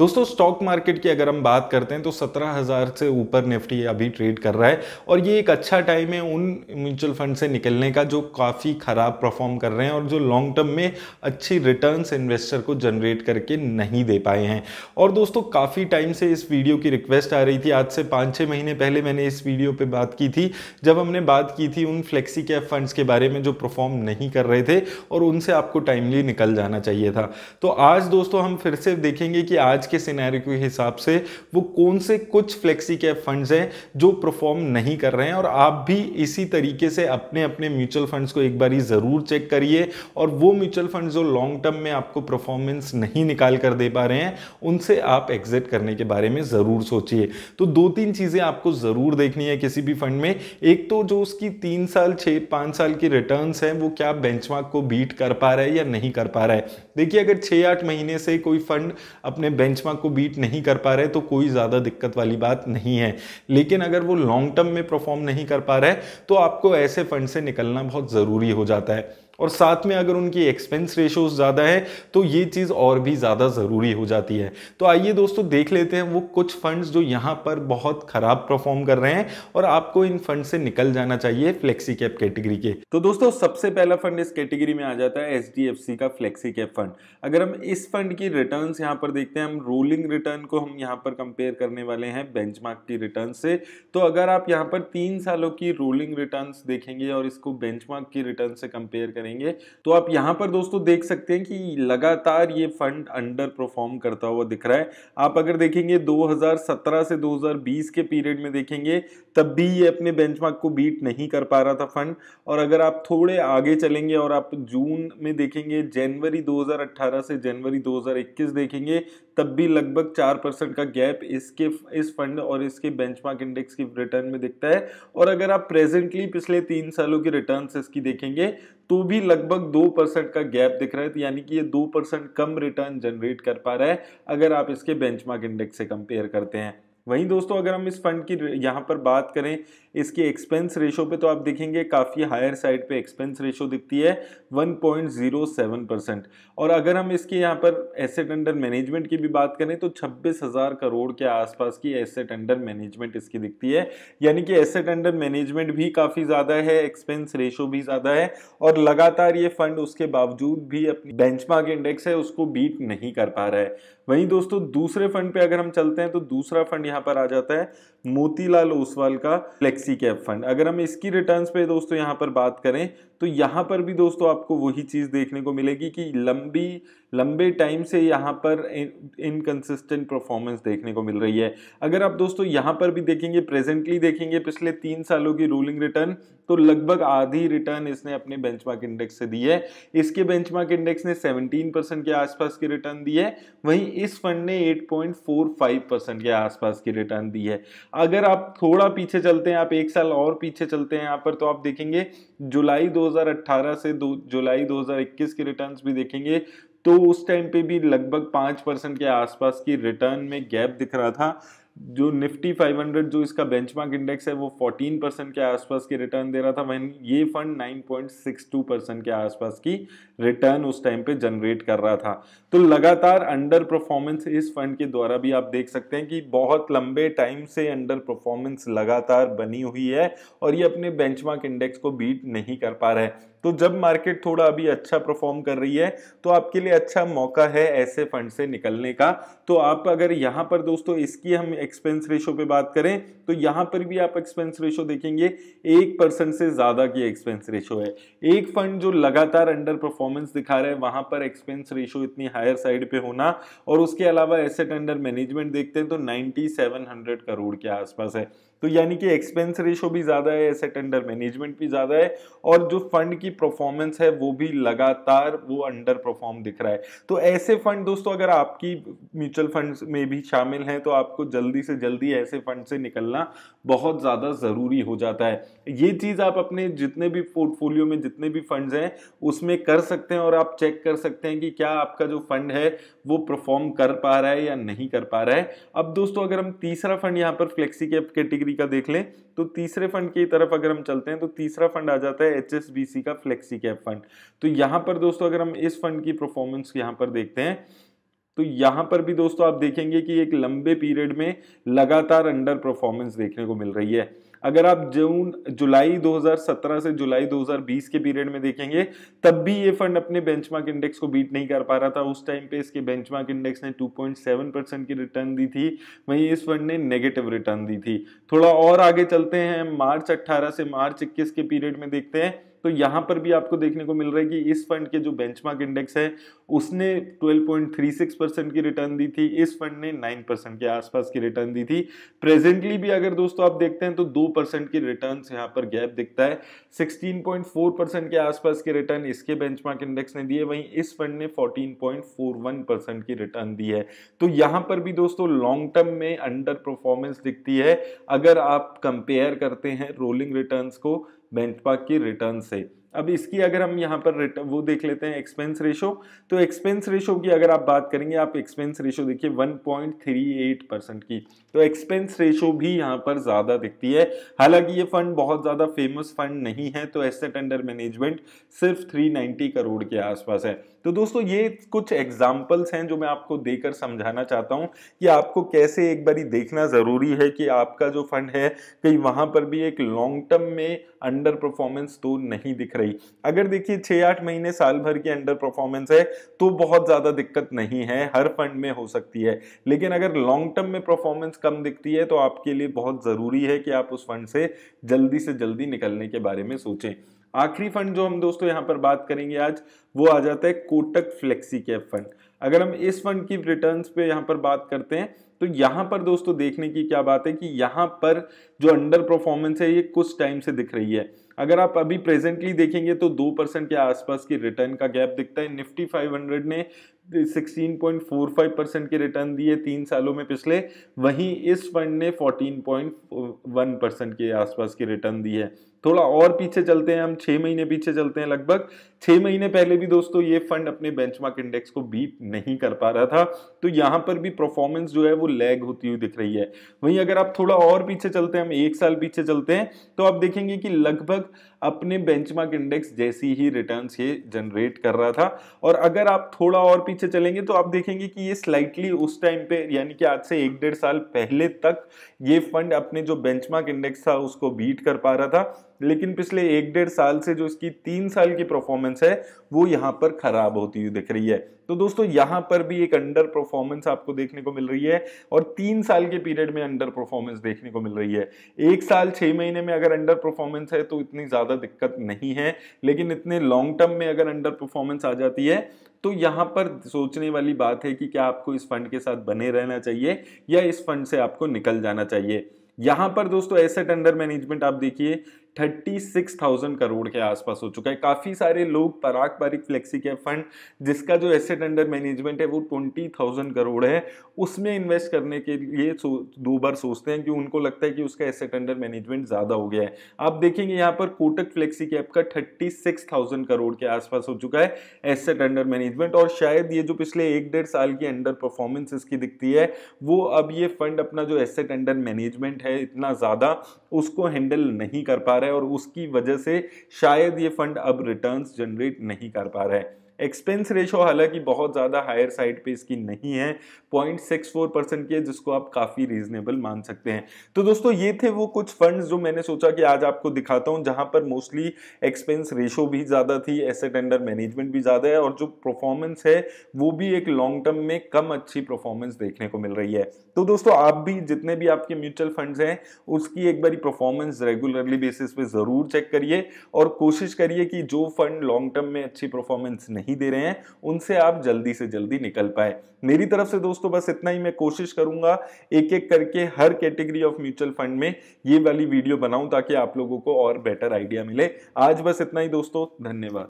दोस्तों stock market की अगर हम बात करते हैं तो 17,000 से ऊपर निफ्टी अभी ट्रेड कर रहा है और ये एक अच्छा टाइम है उन म्यूचुअल फंड से निकलने का जो काफ़ी ख़राब परफॉर्म कर रहे हैं और जो लॉन्ग टर्म में अच्छी रिटर्न्स इन्वेस्टर को जनरेट करके नहीं दे पाए हैं और दोस्तों काफ़ी टाइम से इस वीडियो की रिक्वेस्ट आ रही थी आज से पाँच छः महीने पहले मैंने इस वीडियो पर बात की थी जब हमने बात की थी उन फ्लेक्सी कैप फंड्स के बारे में जो परफॉर्म नहीं कर रहे थे और उनसे आपको टाइमली निकल जाना चाहिए था तो आज दोस्तों हम फिर से देखेंगे कि आज के सिनेरियो के हिसाब से वो कौन से कुछ फ्लेक्सी कैप फंड्स हैं जो परफॉर्म नहीं कर रहे हैं और आप भी इसी तरीके से अपने अपने म्यूचुअल फंड्स को एक बार ज़रूर चेक करिए और वो म्यूचुअल फंड जो लॉन्ग टर्म में आपको परफॉर्मेंस नहीं निकाल कर दे पा रहे हैं उनसे आप एग्जिट करने के बारे में ज़रूर सोचिए तो दो तीन चीज़ें आपको ज़रूर देखनी है किसी भी फंड में एक तो जो उसकी तीन साल छः पाँच साल की रिटर्न है वो क्या बेंचमार्क को बीट कर पा रहा है या नहीं कर पा रहा है देखिए अगर छः आठ महीने से कोई फंड अपने बेंच बेंचमार्क को बीट नहीं कर पा रहे तो कोई ज़्यादा दिक्कत वाली बात नहीं है लेकिन अगर वो लॉन्ग टर्म में परफॉर्म नहीं कर पा रहे तो आपको ऐसे फंड से निकलना बहुत ज़रूरी हो जाता है और साथ में अगर उनकी एक्सपेंस रेशोज ज़्यादा है तो ये चीज़ और भी ज़्यादा ज़रूरी हो जाती है तो आइए दोस्तों देख लेते हैं वो कुछ फंड्स जो यहाँ पर बहुत ख़राब परफॉर्म कर रहे हैं और आपको इन फंड से निकल जाना चाहिए फ्लेक्सी कैप कैटेगरी के तो दोस्तों सबसे पहला फंड इस कैटेगरी में आ जाता है एच का फ्लेक्सी कैप फंड अगर हम इस फंड की रिटर्न यहाँ पर देखते हैं हम रोलिंग रिटर्न को हम यहाँ पर कंपेयर करने वाले हैं बेंच की रिटर्न से तो अगर आप यहाँ पर तीन सालों की रोलिंग रिटर्न देखेंगे और इसको बेंच की रिटर्न से कंपेयर करें करेंगे तो आप यहाँ पर दोस्तों देख सकते हैं कि लगातार ये फंड अंडर परफॉर्म करता हुआ दिख रहा है आप अगर देखेंगे 2017 से 2020 के पीरियड में देखेंगे तब भी ये अपने बेंचमार्क को बीट नहीं कर पा रहा था फंड और अगर आप थोड़े आगे चलेंगे और आप जून में देखेंगे जनवरी 2018 से जनवरी 2021 देखेंगे तब भी लगभग चार परसेंट का गैप इसके इस फंड और इसके बेंचमार्क इंडेक्स की रिटर्न में दिखता है और अगर आप प्रेजेंटली पिछले तीन सालों की रिटर्न्स इसकी देखेंगे तो भी लगभग दो परसेंट का गैप दिख रहा है तो यानी कि ये दो परसेंट कम रिटर्न जनरेट कर पा रहा है अगर आप इसके बेंचमार्क इंडेक्स से कंपेयर करते हैं वहीं दोस्तों अगर हम इस फंड की यहाँ पर बात करें इसके एक्सपेंस रेशो पे तो आप देखेंगे काफ़ी हायर साइड पे एक्सपेंस रेशो दिखती है 1.07 परसेंट और अगर हम इसके यहाँ पर एसेट अंडर मैनेजमेंट की भी बात करें तो छब्बीस हज़ार करोड़ के आसपास की एसेट अंडर मैनेजमेंट इसकी दिखती है यानी कि एसेट अंडर मैनेजमेंट भी काफ़ी ज़्यादा है एक्सपेंस रेशो भी ज़्यादा है और लगातार ये फंड उसके बावजूद भी अपनी बेंचमार्क इंडेक्स है उसको बीट नहीं कर पा रहा है वहीं दोस्तों दूसरे फंड पे अगर हम चलते हैं तो दूसरा फंड यहाँ यहाँ पर आ जाता है मोतीलाल ओसवाल का फ्लेक्सी कैप फंड अगर हम इसकी रिटर्न्स पे दोस्तों यहाँ पर बात करें तो यहाँ पर भी दोस्तों आपको वही चीज़ देखने को मिलेगी कि लंबी लंबे टाइम से यहाँ पर इनकन्सिस्टेंट परफॉर्मेंस देखने को मिल रही है अगर आप दोस्तों यहाँ पर भी देखेंगे प्रेजेंटली देखेंगे पिछले तीन सालों की रूलिंग रिटर्न तो लगभग आधी रिटर्न इसने अपने बेंचमार्क इंडेक्स से दी है इसके बेंचमार्क इंडेक्स ने 17 परसेंट के आसपास की रिटर्न दी है वहीं इस फंड ने 8.45 परसेंट के आसपास की रिटर्न दी है अगर आप थोड़ा पीछे चलते हैं आप एक साल और पीछे चलते हैं यहाँ पर तो आप देखेंगे जुलाई दो 2018 से दो जुलाई 2021 की रिटर्न्स भी देखेंगे तो उस टाइम पे भी लगभग पाँच परसेंट के आसपास की रिटर्न में गैप दिख रहा था जो निफ्टी 500 जो इसका बेंचमार्क इंडेक्स है वो 14 परसेंट के आसपास की रिटर्न दे रहा था वहीं ये फंड 9.62 परसेंट के आसपास की रिटर्न उस टाइम पे जनरेट कर रहा था तो लगातार अंडर परफॉर्मेंस इस फंड के द्वारा भी आप देख सकते हैं कि बहुत लंबे टाइम से अंडर परफॉर्मेंस लगातार बनी हुई है और ये अपने बेंचमार्क इंडेक्स को बीट नहीं कर पा रहा है तो जब मार्केट थोड़ा अभी अच्छा परफॉर्म कर रही है तो आपके लिए अच्छा मौका है ऐसे फंड से निकलने का तो आप अगर यहां पर दोस्तों इसकी हम एक्सपेंस रेशो पे बात करें तो यहां पर भी आप एक्सपेंस रेशो देखेंगे एक परसेंट से ज़्यादा की एक्सपेंस रेशो है एक फंड जो लगातार अंडर परफॉर्मेंस दिखा रहा है वहां पर एक्सपेंस रेशो इतनी हायर साइड पे होना और उसके अलावा एसेट अंडर मैनेजमेंट देखते हैं तो नाइनटी करोड़ के आसपास है तो यानी कि एक्सपेंस रेशो भी ज़्यादा है एसेट अंडर मैनेजमेंट भी ज़्यादा है और जो फंड की परफॉर्मेंस है वो भी लगातार वो अंडर परफॉर्म दिख रहा है तो ऐसे फंड दोस्तों अगर आपकी म्यूचुअल फंड में भी शामिल हैं तो आपको जल्दी से जल्दी ऐसे फंड से निकलना बहुत ज़्यादा ज़रूरी हो जाता है ये चीज़ आप अपने जितने भी पोर्टफोलियो में जितने भी फंड हैं उसमें कर सकते हैं और आप चेक कर सकते हैं कि क्या आपका जो फंड है वो परफॉर्म कर पा रहा है या नहीं कर पा रहा है अब दोस्तों अगर हम तीसरा फंड यहाँ पर फ्लेक्सी कैप कैटेगरी कैटेगरी का देख लें तो तीसरे फंड की तरफ अगर हम चलते हैं तो तीसरा फंड आ जाता है एच का फ्लेक्सी कैप फंड तो यहाँ पर दोस्तों अगर हम इस फंड की परफॉर्मेंस यहाँ पर देखते हैं तो यहां पर भी दोस्तों आप देखेंगे कि एक लंबे पीरियड में लगातार अंडर परफॉर्मेंस देखने को मिल रही है अगर आप जून जुलाई 2017 से जुलाई 2020 के पीरियड में देखेंगे तब भी ये फंड अपने बेंचमार्क इंडेक्स को बीट नहीं कर पा रहा था उस टाइम पे इसके बेंचमार्क इंडेक्स ने 2.7 परसेंट की रिटर्न दी थी वहीं इस फंड ने नेगेटिव रिटर्न दी थी थोड़ा और आगे चलते हैं मार्च अट्ठारह से मार्च इक्कीस के पीरियड में देखते हैं तो यहां पर भी आपको देखने को मिल रहा है कि इस फंड के जो बेंचमार्क इंडेक्स है उसने 12.36 परसेंट की रिटर्न दी थी इस फंड ने 9 परसेंट के आसपास की रिटर्न दी थी प्रेजेंटली भी अगर दोस्तों आप देखते हैं तो 2 परसेंट की रिटर्न यहां पर गैप दिखता है 16.4 परसेंट के आसपास के रिटर्न इसके बेंचमार्क इंडेक्स ने दिए वहीं इस फंड ने 14.41 परसेंट की रिटर्न दी है तो यहां पर भी दोस्तों लॉन्ग टर्म में अंडर परफॉर्मेंस दिखती है अगर आप कंपेयर करते हैं रोलिंग रिटर्न को बेंचमार्क की रिटर्न से अब इसकी अगर हम यहाँ पर वो देख लेते हैं एक्सपेंस रेशो तो एक्सपेंस रेशो की अगर आप बात करेंगे आप एक्सपेंस रेशो देखिए 1.38 परसेंट की तो एक्सपेंस रेशो भी यहाँ पर ज़्यादा दिखती है हालांकि ये फंड बहुत ज़्यादा फेमस फंड नहीं है तो एसेट अंडर मैनेजमेंट सिर्फ 390 करोड़ के आसपास है तो दोस्तों ये कुछ एग्जाम्पल्स हैं जो मैं आपको देकर समझाना चाहता हूँ कि आपको कैसे एक बारी देखना ज़रूरी है कि आपका जो फंड है कहीं वहाँ पर भी एक लॉन्ग टर्म में अंडर परफॉर्मेंस तो नहीं दिख रही भाई अगर देखिए छह आठ महीने साल भर की अंडर परफॉर्मेंस है तो बहुत ज़्यादा दिक्कत नहीं है हर फंड में हो सकती है लेकिन अगर लॉन्ग टर्म में परफॉर्मेंस कम दिखती है तो आपके लिए बहुत ज़रूरी है कि आप उस फंड से जल्दी से जल्दी निकलने के बारे में सोचें आखिरी फंड जो हम दोस्तों यहां पर बात करेंगे आज वो आ जाता है कोटक फ्लेक्सी कैप फंड अगर हम इस फंड की रिटर्न पे यहाँ पर बात करते हैं तो यहां पर दोस्तों देखने की क्या बात है कि यहां पर जो अंडर परफॉर्मेंस है ये कुछ टाइम से दिख रही है अगर आप अभी प्रेजेंटली देखेंगे तो दो परसेंट के आसपास की रिटर्न का गैप दिखता है निफ्टी 500 ने 16.45 परसेंट के रिटर्न दिए तीन सालों में पिछले वहीं इस फंड ने 14.1 परसेंट के आसपास के रिटर्न दिए है थोड़ा और पीछे चलते हैं हम छः महीने पीछे चलते हैं लगभग छः महीने पहले भी दोस्तों ये फंड अपने बेंचमार्क इंडेक्स को बीट नहीं कर पा रहा था तो यहाँ पर भी परफॉर्मेंस जो है वो लैग होती हुई दिख रही है वहीं अगर आप थोड़ा और पीछे चलते हैं हम एक साल पीछे चलते हैं तो आप देखेंगे कि लगभग अपने बेंच इंडेक्स जैसी ही रिटर्न ये जनरेट कर रहा था और अगर आप थोड़ा और पीछे नीचे चलेंगे तो आप देखेंगे कि ये स्लाइटली उस टाइम पे यानी कि आज से एक डेढ़ साल पहले तक ये फंड अपने जो बेंचमार्क इंडेक्स था उसको बीट कर पा रहा था लेकिन पिछले एक डेढ़ साल से जो इसकी तीन साल की परफॉर्मेंस है वो यहाँ पर खराब होती हुई दिख रही है तो दोस्तों यहाँ पर भी एक अंडर परफॉर्मेंस आपको देखने को मिल रही है और तीन साल के पीरियड में अंडर परफॉर्मेंस देखने को मिल रही है एक साल छः महीने में अगर अंडर परफॉर्मेंस है तो इतनी ज़्यादा दिक्कत नहीं है लेकिन इतने लॉन्ग टर्म में अगर अंडर परफॉर्मेंस आ जाती है तो यहाँ पर सोचने वाली बात है कि क्या आपको इस फंड के साथ बने रहना चाहिए या इस फंड से आपको निकल जाना चाहिए यहाँ पर दोस्तों एसेट अंडर मैनेजमेंट आप देखिए 36,000 करोड़ के आसपास हो चुका है काफ़ी सारे लोग पराग पारिक फ्लेक्सी के फंड जिसका जो एसेट अंडर मैनेजमेंट है वो 20,000 करोड़ है उसमें इन्वेस्ट करने के लिए दो बार सोचते हैं कि उनको लगता है कि उसका एसेट अंडर मैनेजमेंट ज़्यादा हो गया है आप देखेंगे यहाँ पर कोटक फ्लेक्सी कैप का थर्टी करोड़ के आसपास हो चुका है एसेट अंडर मैनेजमेंट और शायद ये जो पिछले एक डेढ़ साल की अंडर परफॉर्मेंस इसकी दिखती है वो अब ये फंड अपना जो एसेट अंडर मैनेजमेंट है इतना ज़्यादा उसको हैंडल नहीं कर पा रहा रहा है और उसकी वजह से शायद ये फंड अब रिटर्न्स जनरेट नहीं कर पा रहा है एक्सपेंस रेशो हालांकि बहुत ज़्यादा हायर साइड पे इसकी नहीं है पॉइंट सिक्स फोर परसेंट की है जिसको आप काफ़ी रीजनेबल मान सकते हैं तो दोस्तों ये थे वो कुछ फंड्स जो मैंने सोचा कि आज आपको दिखाता हूँ जहाँ पर मोस्टली एक्सपेंस रेशो भी ज़्यादा थी एसेट अंडर मैनेजमेंट भी ज़्यादा है और जो परफॉर्मेंस है वो भी एक लॉन्ग टर्म में कम अच्छी परफॉर्मेंस देखने को मिल रही है तो दोस्तों आप भी जितने भी आपके म्यूचुअल फंड्स हैं उसकी एक बारी परफॉर्मेंस रेगुलरली बेसिस पे ज़रूर चेक करिए और कोशिश करिए कि जो फंड लॉन्ग टर्म में अच्छी परफॉर्मेंस नहीं नहीं दे रहे हैं उनसे आप जल्दी से जल्दी निकल पाए मेरी तरफ से दोस्तों बस इतना ही मैं कोशिश करूंगा एक एक करके हर कैटेगरी ऑफ म्यूचुअल फंड में ये वाली वीडियो बनाऊं ताकि आप लोगों को और बेटर आइडिया मिले आज बस इतना ही दोस्तों धन्यवाद